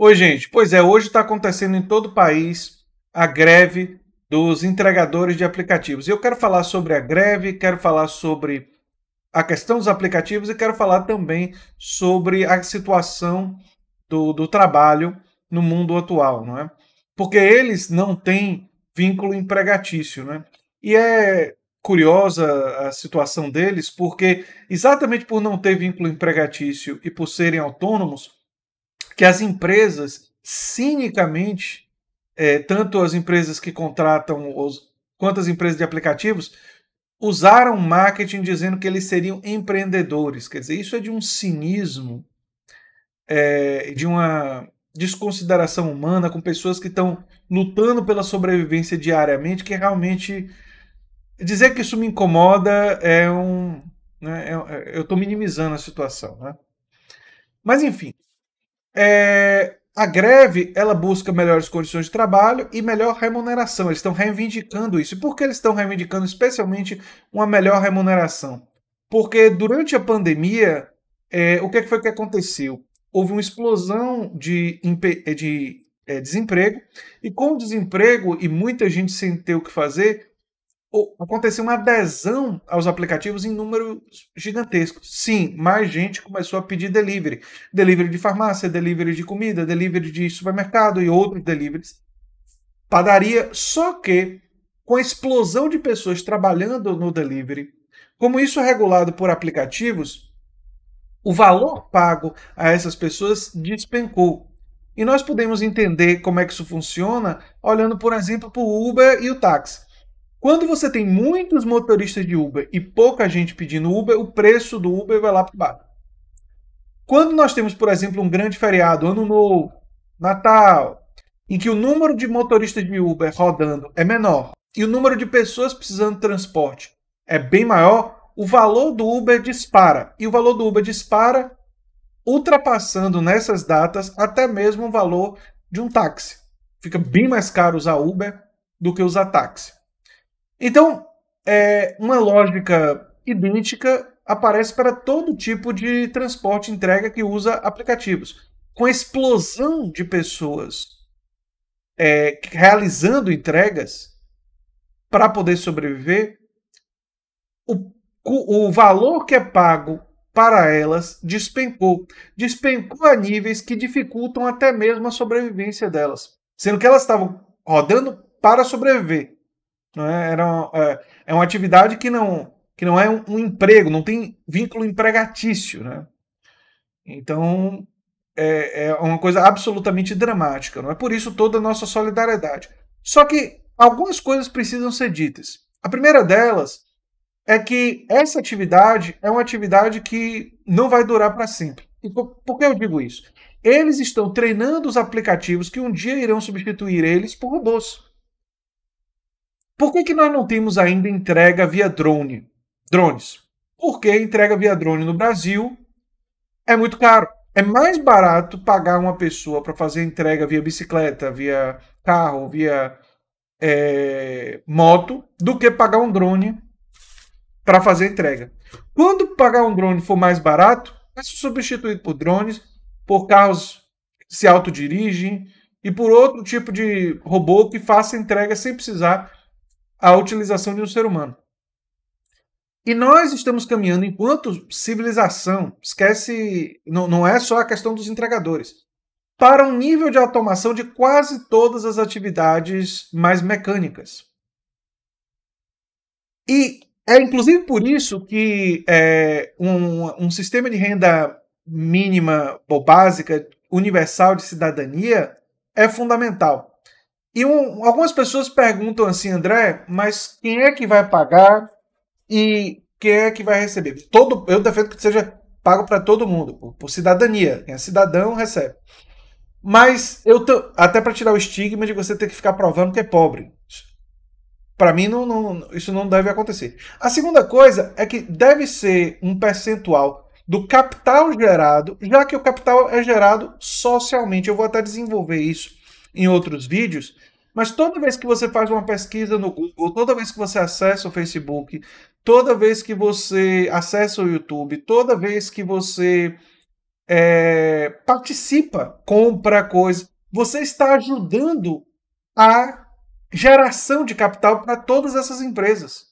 Oi, gente. Pois é, hoje está acontecendo em todo o país a greve dos entregadores de aplicativos. Eu quero falar sobre a greve, quero falar sobre a questão dos aplicativos e quero falar também sobre a situação do, do trabalho no mundo atual, não é? Porque eles não têm vínculo empregatício, né? E é curiosa a situação deles, porque exatamente por não ter vínculo empregatício e por serem autônomos, que as empresas, cinicamente, é, tanto as empresas que contratam os, quanto as empresas de aplicativos, usaram marketing dizendo que eles seriam empreendedores. Quer dizer, isso é de um cinismo, é, de uma desconsideração humana com pessoas que estão lutando pela sobrevivência diariamente, que realmente dizer que isso me incomoda é um. Né, é, é, eu estou minimizando a situação. Né? Mas, enfim, é, a greve ela busca melhores condições de trabalho e melhor remuneração. Eles estão reivindicando isso. E por que eles estão reivindicando especialmente uma melhor remuneração? Porque durante a pandemia, é, o que, é foi que aconteceu? Houve uma explosão de, de é, desemprego, e com o desemprego e muita gente sem ter o que fazer, aconteceu uma adesão aos aplicativos em números gigantescos. Sim, mais gente começou a pedir delivery. Delivery de farmácia, delivery de comida, delivery de supermercado e outros deliveries. Padaria, só que com a explosão de pessoas trabalhando no delivery, como isso é regulado por aplicativos, o valor pago a essas pessoas despencou. E nós podemos entender como é que isso funciona olhando, por exemplo, para o Uber e o táxi. Quando você tem muitos motoristas de Uber e pouca gente pedindo Uber, o preço do Uber vai lá para baixo. Quando nós temos, por exemplo, um grande feriado, Ano Novo, Natal, em que o número de motoristas de Uber rodando é menor e o número de pessoas precisando de transporte é bem maior, o valor do Uber dispara. E o valor do Uber dispara, ultrapassando nessas datas até mesmo o valor de um táxi. Fica bem mais caro usar Uber do que usar táxi. Então, é, uma lógica idêntica aparece para todo tipo de transporte entrega que usa aplicativos. Com a explosão de pessoas é, realizando entregas para poder sobreviver, o, o valor que é pago para elas despencou. Despencou a níveis que dificultam até mesmo a sobrevivência delas. Sendo que elas estavam rodando para sobreviver. Né? Era é, é uma atividade que não, que não é um, um emprego, não tem vínculo empregatício. Né? Então, é, é, uma coisa absolutamente dramática. Não é por isso toda a nossa solidariedade. Só que algumas coisas precisam ser ditas. A primeira delas é que essa atividade é uma atividade que não vai durar para sempre. E por, por que eu digo isso? Eles estão treinando os aplicativos que um dia irão substituir eles por robôs. Por que, que nós não temos ainda entrega via drone? Drones. Porque entrega via drone no Brasil é muito caro. É mais barato pagar uma pessoa para fazer entrega via bicicleta, via carro, via é, moto, do que pagar um drone para fazer entrega. Quando pagar um drone for mais barato, vai é ser substituído por drones, por carros que se autodirigem e por outro tipo de robô que faça entrega sem precisar a utilização de um ser humano. E nós estamos caminhando enquanto civilização, esquece, não, não é só a questão dos entregadores, para um nível de automação de quase todas as atividades mais mecânicas. E é inclusive por isso que é, um, um sistema de renda mínima ou básica, universal de cidadania, é fundamental. E um, algumas pessoas perguntam assim, André, mas quem é que vai pagar e quem é que vai receber? Todo, eu defendo que seja pago para todo mundo, por, por, cidadania. Quem é cidadão recebe. Mas eu tô, até para tirar o estigma de você ter que ficar provando que é pobre. Para mim, não, não, isso não deve acontecer. A segunda coisa é que deve ser um percentual do capital gerado, já que o capital é gerado socialmente. Eu vou até desenvolver isso em outros vídeos, mas toda vez que você faz uma pesquisa no Google, toda vez que você acessa o Facebook, toda vez que você acessa o YouTube, toda vez que você é, participa, compra coisa, você está ajudando a geração de capital para todas essas empresas.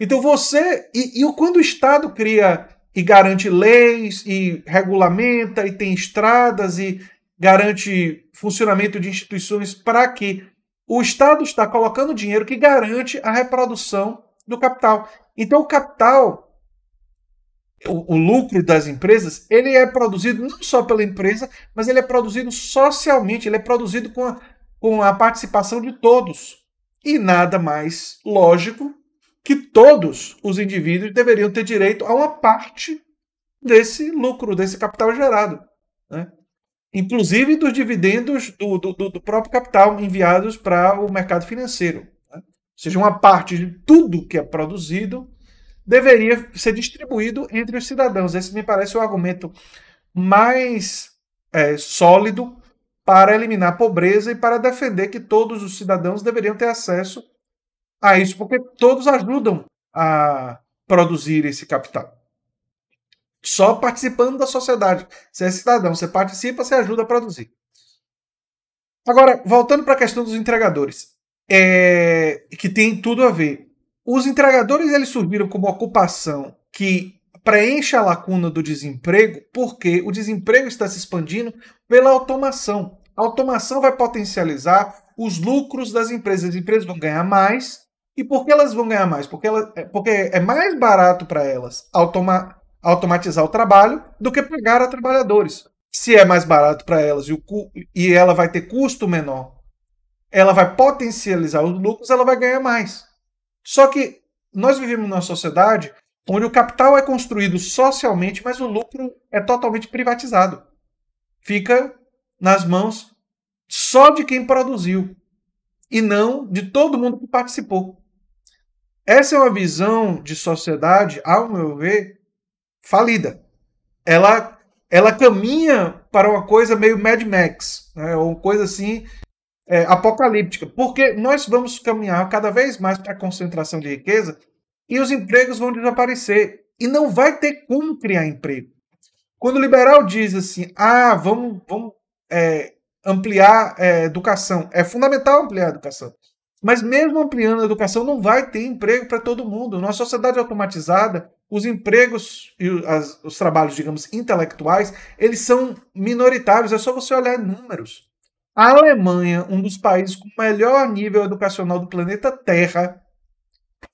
Então você. E, e quando o Estado cria e garante leis e regulamenta e tem estradas e garante funcionamento de instituições para que o Estado está colocando dinheiro que garante a reprodução do capital. Então, o capital, o, o, lucro das empresas, ele é produzido não só pela empresa, mas ele é produzido socialmente, ele é produzido com a, com a participação de todos. E nada mais lógico que todos os indivíduos deveriam ter direito a uma parte desse lucro, desse capital gerado. Né? inclusive dos dividendos do, do, do próprio capital enviados para o mercado financeiro. Né? Ou seja, uma parte de tudo que é produzido deveria ser distribuído entre os cidadãos. Esse me parece o argumento mais é, sólido para eliminar a pobreza e para defender que todos os cidadãos deveriam ter acesso a isso, porque todos ajudam a produzir esse capital só participando da sociedade. Você é cidadão, você participa, você ajuda a produzir. Agora, voltando para a questão dos entregadores, é... que tem tudo a ver. Os entregadores eles surgiram como ocupação que preenche a lacuna do desemprego, porque o desemprego está se expandindo pela automação. A automação vai potencializar os lucros das empresas. As empresas vão ganhar mais. E por que elas vão ganhar mais? Porque, é, porque é mais barato para elas automatizar o trabalho do que pagar a trabalhadores. Se é mais barato para elas e, o, e ela vai ter custo menor, ela vai potencializar os lucros, ela vai ganhar mais. Só que nós vivemos numa sociedade onde o capital é construído socialmente, mas o lucro é totalmente privatizado. Fica nas mãos só de quem produziu e não de todo mundo que participou. Essa é uma visão de sociedade, ao meu ver, falida. Ela, ela caminha para uma coisa meio Mad Max, né? ou coisa assim é, apocalíptica, porque nós vamos caminhar cada vez mais para a concentração de riqueza e os empregos vão desaparecer e não vai ter como criar emprego. Quando o liberal diz assim, ah, vamos, vamos é, ampliar a é, educação, é fundamental ampliar a educação, mas mesmo ampliando a educação não vai ter emprego para todo mundo. Numa sociedade automatizada, os empregos e as, os trabalhos, digamos, intelectuais, eles são minoritários, é só você olhar números. A Alemanha, um dos países com melhor nível educacional do planeta Terra,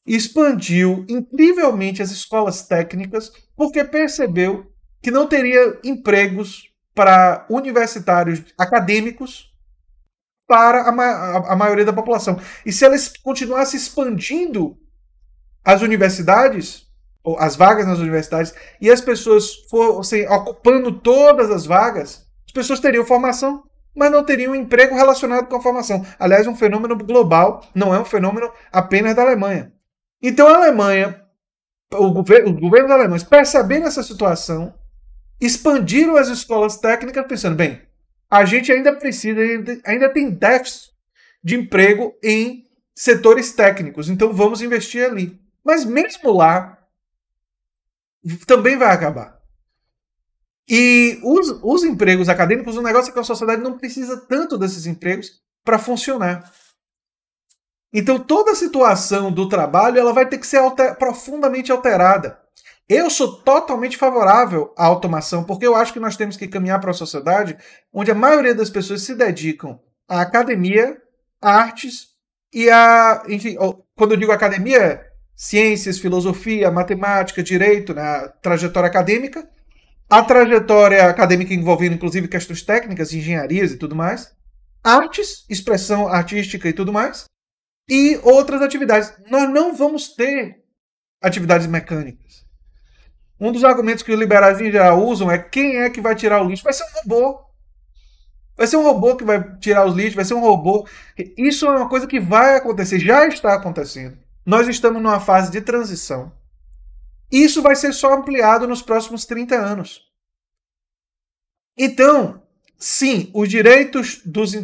expandiu incrivelmente as escolas técnicas porque percebeu que não teria empregos para universitários acadêmicos para a, ma a maioria da população. E se ela continuasse expandindo as universidades, as vagas nas universidades e as pessoas fossem ocupando todas as vagas, as pessoas teriam formação, mas não teriam emprego relacionado com a formação. Aliás, um fenômeno global, não é um fenômeno apenas da Alemanha. Então a Alemanha, o governo, os governos alemães, percebendo essa situação, expandiram as escolas técnicas pensando, bem, a gente ainda precisa, ainda tem déficit de emprego em setores técnicos, então vamos investir ali. Mas mesmo lá, também vai acabar. E os, os empregos acadêmicos, o negócio é que a sociedade não precisa tanto desses empregos para funcionar. Então toda a situação do trabalho ela vai ter que ser alter, profundamente alterada. Eu sou totalmente favorável à automação, porque eu acho que nós temos que caminhar para uma sociedade onde a maioria das pessoas se dedicam à academia, à artes e a. Enfim, quando eu digo academia, ciências, filosofia, matemática, direito, na né, trajetória acadêmica, a trajetória acadêmica envolvendo inclusive questões técnicas, engenharias e tudo mais, artes, expressão artística e tudo mais, e outras atividades. Nós não vamos ter atividades mecânicas. Um dos argumentos que os liberais em geral usam é quem é que vai tirar o lixo? Vai ser um robô. Vai ser um robô que vai tirar os lixos, vai ser um robô. Isso é uma coisa que vai acontecer, já está acontecendo. Nós estamos numa fase de transição. Isso vai ser só ampliado nos próximos 30 anos. Então, sim, os direitos dos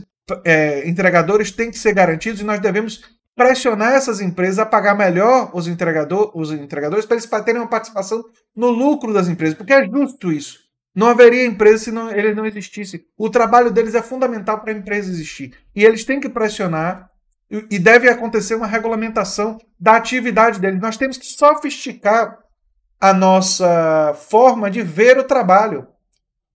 é, entregadores têm que ser garantidos e nós devemos pressionar essas empresas a pagar melhor os, entregador, os entregadores para eles terem uma participação no lucro das empresas, porque é justo isso. Não haveria empresa se não, eles não existissem. O trabalho deles é fundamental para a empresa existir. E eles têm que pressionar e deve acontecer uma regulamentação da atividade deles. Nós temos que sofisticar a nossa forma de ver o trabalho.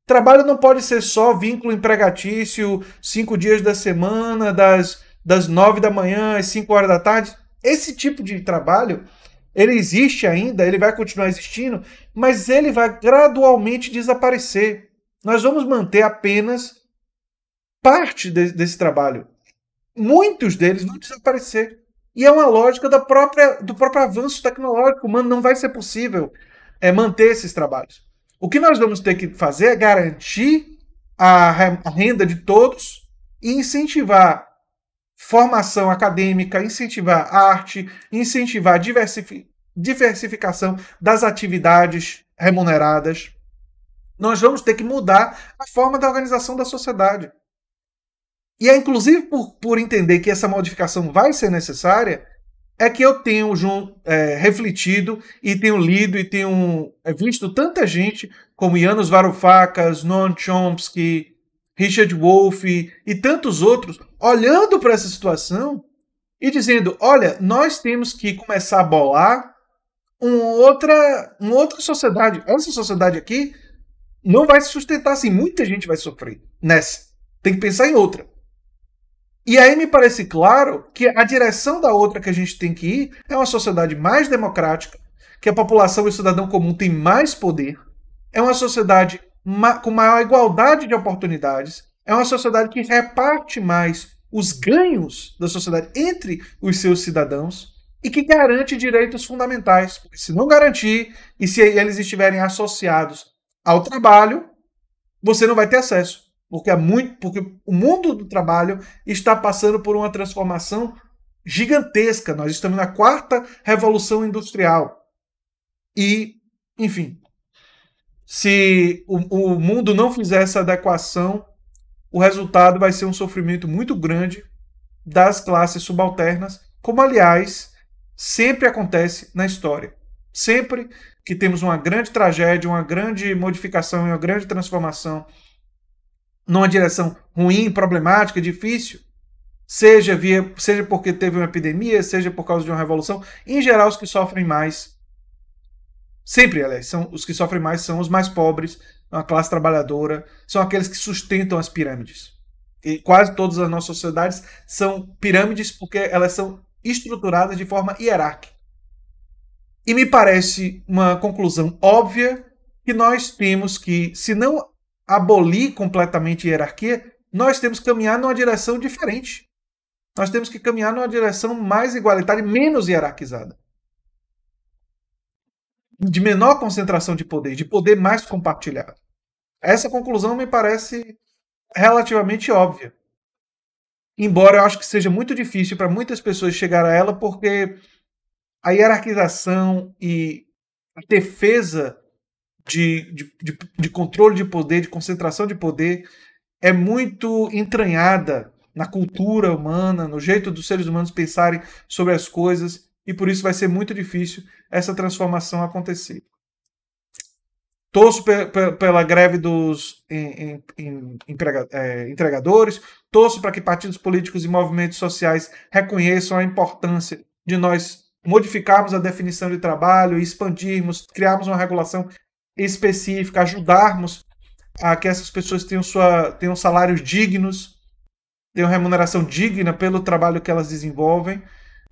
Trabalho não pode ser só vínculo empregatício, cinco dias da semana, das, das nove da manhã às cinco horas da tarde. Esse tipo de trabalho, ele existe ainda, ele vai continuar existindo, mas ele vai gradualmente desaparecer. Nós vamos manter apenas parte de, desse trabalho muitos deles vão desaparecer. E é uma lógica da própria, do próprio avanço tecnológico. Mano, não vai ser possível é, manter esses trabalhos. O que nós vamos ter que fazer é garantir a, a renda de todos e incentivar formação acadêmica, incentivar arte, incentivar diversifi diversificação das atividades remuneradas. Nós vamos ter que mudar a forma da organização da sociedade. E é inclusive por, por entender que essa modificação vai ser necessária, é que eu tenho é, refletido e tenho lido e tenho é, visto tanta gente como Janusz Varoufakis, Noam Chomsky, Richard Wolff e tantos outros olhando para essa situação e dizendo: olha, nós temos que começar a bolar uma outra, uma outra sociedade. Essa sociedade aqui não vai se sustentar assim. Muita gente vai sofrer nessa. Tem que pensar em outra. E aí me parece claro que a direção da outra que a gente tem que ir é uma sociedade mais democrática, que a população e o cidadão comum têm mais poder, é uma sociedade com maior igualdade de oportunidades, é uma sociedade que reparte mais os ganhos da sociedade entre os seus cidadãos e que garante direitos fundamentais. Porque se não garantir e se eles estiverem associados ao trabalho, você não vai ter acesso porque é muito, porque o mundo do trabalho está passando por uma transformação gigantesca. Nós estamos na quarta revolução industrial. E, enfim, se o, o mundo não fizer essa adequação, o resultado vai ser um sofrimento muito grande das classes subalternas, como aliás sempre acontece na história. Sempre que temos uma grande tragédia, uma grande modificação e uma grande transformação numa direção ruim, problemática, difícil, seja, via, seja porque teve uma epidemia, seja por causa de uma revolução, em geral os que sofrem mais, sempre, aliás, são, os que sofrem mais são os mais pobres, a classe trabalhadora, são aqueles que sustentam as pirâmides. E quase todas as nossas sociedades são pirâmides porque elas são estruturadas de forma hierárquica. E me parece uma conclusão óbvia que nós temos que, se não abolir completamente a hierarquia, nós temos que caminhar numa direção diferente. Nós temos que caminhar numa direção mais igualitária e menos hierarquizada. De menor concentração de poder, de poder mais compartilhado. Essa conclusão me parece relativamente óbvia. Embora eu acho que seja muito difícil para muitas pessoas chegar a ela, porque a hierarquização e a defesa de, de, de, de controle de poder, de concentração de poder, é muito entranhada na cultura humana, no jeito dos seres humanos pensarem sobre as coisas, e por isso vai ser muito difícil essa transformação acontecer. Torço pela greve dos em, em, é, entregadores, torço para que partidos políticos e movimentos sociais reconheçam a importância de nós modificarmos a definição de trabalho, expandirmos, criarmos uma regulação específica, ajudarmos a que essas pessoas tenham, sua, tenham salários dignos, tenham remuneração digna pelo trabalho que elas desenvolvem,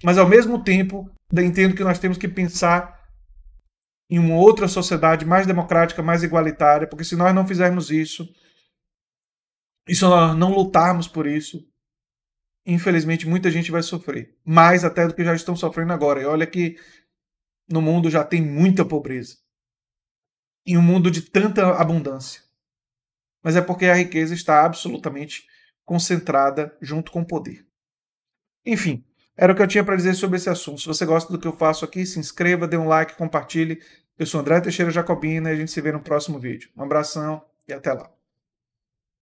mas ao mesmo tempo entendo que nós temos que pensar em uma outra sociedade mais democrática, mais igualitária, porque se nós não fizermos isso, e se nós não lutarmos por isso, infelizmente muita gente vai sofrer, mais até do que já estão sofrendo agora. E olha que no mundo já tem muita pobreza em um mundo de tanta abundância. Mas é porque a riqueza está absolutamente concentrada junto com o poder. Enfim, era o que eu tinha para dizer sobre esse assunto. Se você gosta do que eu faço aqui, se inscreva, dê um like, compartilhe. Eu sou André Teixeira Jacobina e a gente se vê no próximo vídeo. Um abração e até lá.